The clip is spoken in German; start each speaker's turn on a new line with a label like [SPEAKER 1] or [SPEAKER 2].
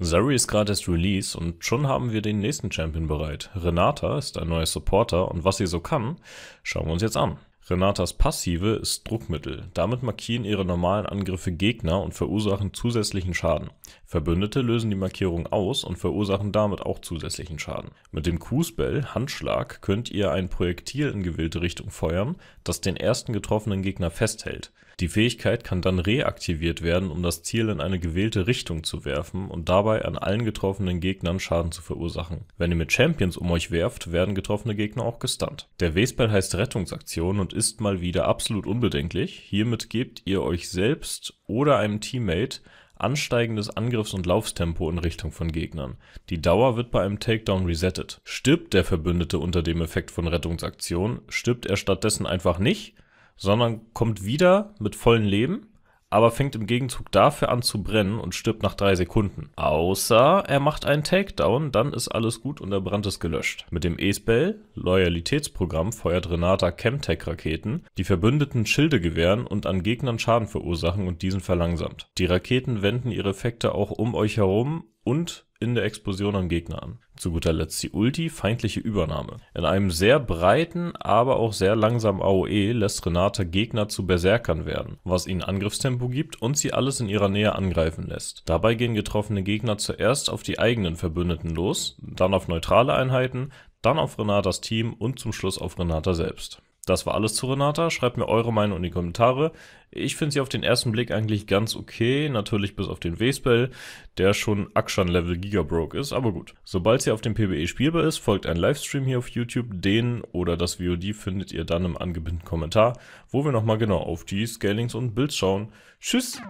[SPEAKER 1] Zeri ist gerade das Release und schon haben wir den nächsten Champion bereit. Renata ist ein neuer Supporter und was sie so kann, schauen wir uns jetzt an. Renatas Passive ist Druckmittel. Damit markieren ihre normalen Angriffe Gegner und verursachen zusätzlichen Schaden. Verbündete lösen die Markierung aus und verursachen damit auch zusätzlichen Schaden. Mit dem Q-Spell Handschlag könnt ihr ein Projektil in gewählte Richtung feuern, das den ersten getroffenen Gegner festhält. Die Fähigkeit kann dann reaktiviert werden, um das Ziel in eine gewählte Richtung zu werfen und dabei an allen getroffenen Gegnern Schaden zu verursachen. Wenn ihr mit Champions um euch werft, werden getroffene Gegner auch gestunt. Der W-Spell heißt Rettungsaktion und ist mal wieder absolut unbedenklich. Hiermit gebt ihr euch selbst oder einem Teammate ansteigendes Angriffs- und Laufstempo in Richtung von Gegnern. Die Dauer wird bei einem Takedown resettet. Stirbt der Verbündete unter dem Effekt von Rettungsaktion, stirbt er stattdessen einfach nicht, sondern kommt wieder mit vollem Leben aber fängt im Gegenzug dafür an zu brennen und stirbt nach drei Sekunden. Außer er macht einen Takedown, dann ist alles gut und der Brand ist gelöscht. Mit dem E-Spell, Loyalitätsprogramm, feuert Renata Chemtech-Raketen, die Verbündeten Schilde gewähren und an Gegnern Schaden verursachen und diesen verlangsamt. Die Raketen wenden ihre Effekte auch um euch herum und in der Explosion am Gegner an. Zu guter Letzt die Ulti, feindliche Übernahme. In einem sehr breiten, aber auch sehr langsamen AOE lässt Renata Gegner zu Berserkern werden, was ihnen Angriffstempo gibt und sie alles in ihrer Nähe angreifen lässt. Dabei gehen getroffene Gegner zuerst auf die eigenen Verbündeten los, dann auf neutrale Einheiten, dann auf Renatas Team und zum Schluss auf Renata selbst. Das war alles zu Renata. Schreibt mir eure Meinung in die Kommentare. Ich finde sie auf den ersten Blick eigentlich ganz okay, natürlich bis auf den W-Spell, der schon Akshan-Level Gigabroke ist, aber gut. Sobald sie auf dem PBE spielbar ist, folgt ein Livestream hier auf YouTube, den oder das VOD findet ihr dann im angebindeten Kommentar, wo wir nochmal genau auf die Scalings und Builds schauen. Tschüss!